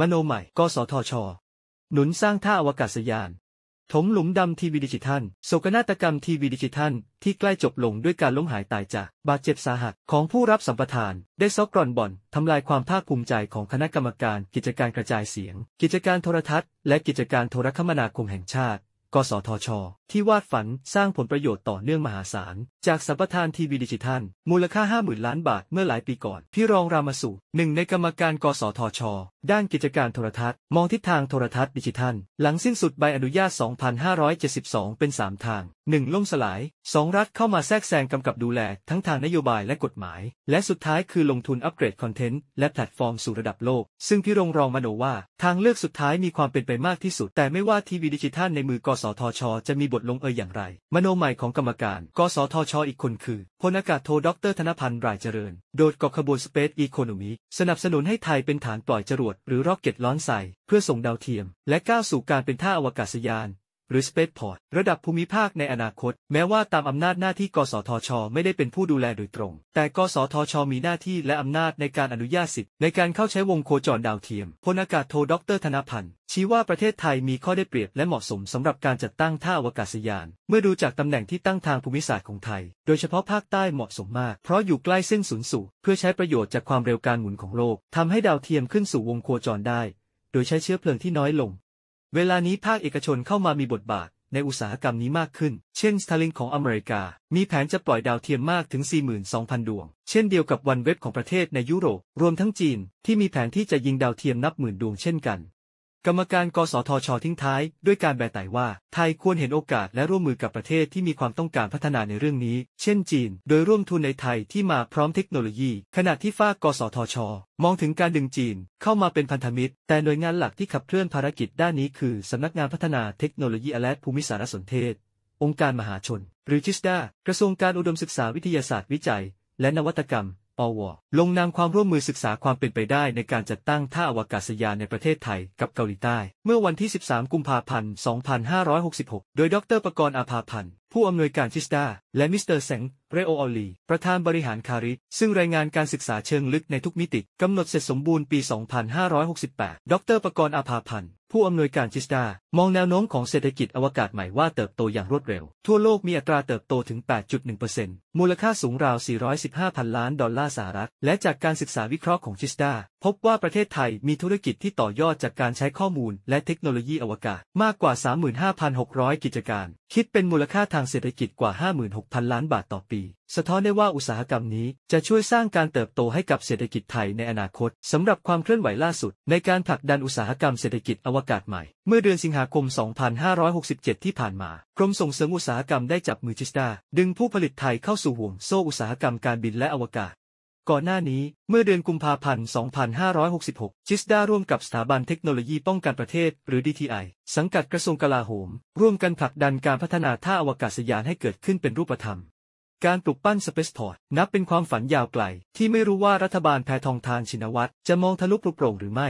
มโนใหม่กสทช หนุนสร้างท่าอวกาศยานถมหลุมดำทีวีดิจิทัลโศกนาฏกรรมทีวีดิจิทัลที่ใกล้จบลงด้วยการล้มหายตายจากบาดเจ็บสาหัสของผู้รับสัมปทาน ได้ซอกกรอนบ่อนทำลายความภาคภูมิใจของคณะกรรมการ กิจการกระจายเสียง กิจการโทรทัศน์ และกิจการโทรคมนาคมแห่งชาติกสทช ที่วาดฝันสร้างผลประโยชน์ต่อเนื่องมหาศาล จากสัมปทานทีวีดิจิทัล มูลค่า50,000ล้านบาทเมื่อหลายปีก่อนพี่รองรามาสุหนึ่งในกรรมการกสทช ด้านกิจการโทรทัศน์ มองทิศทางโทรทัศน์ดิจิทัลหลังสิ้นสุดใบอนุญาต2,572 เป็น 3 ทาง 1 ล่มสลาย 2 รัฐเข้ามาแทรกแซงกำกับดูแลทั้งทางนโยบายและกฎหมาย และสุดท้ายคือลงทุนอัปเกรดคอนเทนต์และแพลตฟอร์มสู่ระดับโลก ซึ่งพี่รองรองมโนว่า ทางเลือกสุดท้ายมีความเป็นไปมากที่สุดแต่ไม่ว่าทีวีดิจิทัลในมือกสสทช จะมีบทลงเอยอย่างไร มโนใหม่ของกรรมการ กสทช อีกคนคือพลอากาศโทดรธนพันธ์รายเจริญ โดดกอบขบวนสเปซอีโคโนมี สนับสนุนให้ไทยเป็นฐานปล่อยจรวดหรือรอกเก็ตล้อนใส่เพื่อส่งดาวเทียม และก้าวสู่การเป็นท่าอวกาศยานหรือ Spaceport ระดับภูมิภาคในอนาคต แม้ว่าตามอำนาจหน้าที่กสทช ไม่ได้เป็นผู้ดูแลโดยตรง แต่กสทชมีหน้าที่และอำนาจในการอนุญาตสิทธิ์ ในการเข้าใช้วงโคจรดาวเทียมพลอากาศโทดรธนพันธ์ ชี้ว่าประเทศไทยมีข้อได้เปรียบและเหมาะสมสำหรับการจัดตั้งท่าอวกาศยาน เมื่อดูจากตำแหน่งที่ตั้งทางภูมิศาสตร์ของไทยโดยเฉพาะภาคใต้เหมาะสมมากเพราะอยู่ใกล้เส้นศูนย์สูตรเพื่อใช้ประโยชน์จากความเร็วการหมุนของโลกทำให้ดาวเทียมขึ้นสู่วงโคจรได้ โดยใช้เชื้อเพลิงที่น้อยลงเวลานี้ภาคเอกชนเข้ามามีบทบาทในอุตสาหกรรมนี้มากขึ้น เช่น Starlink ของอเมริกา มีแผนจะปล่อยดาวเทียมมากถึง 42,000 ดวง เช่นเดียวกับวันเว็บของประเทศในยุโรป รวมทั้งจีนที่มีแผนที่จะยิงดาวเทียมนับหมื่นดวงเช่นกันกรรมการกสทช ทิ้งท้าย ด้วยการแบไต่ว่า ไทยควรเห็นโอกาสและร่วมมือกับประเทศที่มีความต้องการพัฒนาในเรื่องนี้ เช่นจีน โดยร่วมทุนในไทยที่มาพร้อมเทคโนโลยี ขณะที่ฝ้ากสทช มองถึงการดึงจีนเข้ามาเป็นพันธมิตร แต่หน่วยงานหลักที่ขับเคลื่อนภารกิจด้านนี้คือสำนักงานพัฒนาเทคโนโลยีและภูมิสารสนเทศ องค์การมหาชนหรือจิสดากระทรวงการอุดมศึกษาวิทยาศาสตร์วิจัย และนวัตกรรมปวลงนามความร่วมมือศึกษาความเป็นไปได้ในการจัดตั้งท่าอวกาศยานในประเทศไทยกับเกาหลีใต้เมื่อวันที่ 13 กุมภาพันธ์ 2566 โดยดรประกรณ์อาภาพันธ์ผู้อำนวยการทิสตาและมิสเตอร์แสงเรโอออลี ประธานบริหารคาริ ซึ่งรายงานการศึกษาเชิงลึกในทุกมิติกำหนดเสร็จสมบูรณ์ปี 2568 ดรประกรณ์อาภาพันธ์ผู้อำนวยการทิสตามองแนวโน้มของเศรษฐกิจอวกาศใหม่ว่าเติบโตอย่างรวดเร็ว ทั่วโลกมีอัตราเติบโตถึง 8.1%มูลค่าสูงราว415พันล้าน ดอลลาร์สหรัฐและจากการศึกษาวิเคราะห์ของทิสตาพบว่าประเทศไทยมีธุรกิจที่ต่อยอดจากการใช้ข้อมูลและเทคโนโลยีอวกาศมากกว่า 35,600 กิจการ คิดเป็นมูลค่าทางเศรษฐกิจกว่า 56,000 ล้านบาทต่อปี สะท้อนได้ว่าอุตสาหกรรมนี้จะช่วยสร้างการเติบโตให้กับเศรษฐกิจไทยในอนาคต สำหรับความเคลื่อนไหวล่าสุดในการผลักดันอุตสาหกรรมเศรษฐกิจอวกาศใหม่ เมื่อเดือนสิงหาคม 2567 ที่ผ่านมา กรมส่งเสริมอุตสาหกรรมได้จับมือจิสตาดึงผู้ผลิตไทยเข้าสู่ห่วงโซ่อุตสาหกรรมการบินและอวกาศก่อนหน้านี้เมื่อเดือนกุมภาพันธ์ 2566 จิสดาร่วมกับสถาบันเทคโนโลยีป้องกันประเทศ หรือ DTI สังกัดกระทรวงกลาโหม ร่วมกันผลักดันการพัฒนาท่าอวกาศยานให้เกิดขึ้นเป็นรูปธรรม การปลุกปั้น Spaceport นับเป็นความฝันยาวไกลที่ไม่รู้ว่ารัฐบาลแพทองทานชินวัตรจะมองทะลุปลุกโปร่งหรือไม่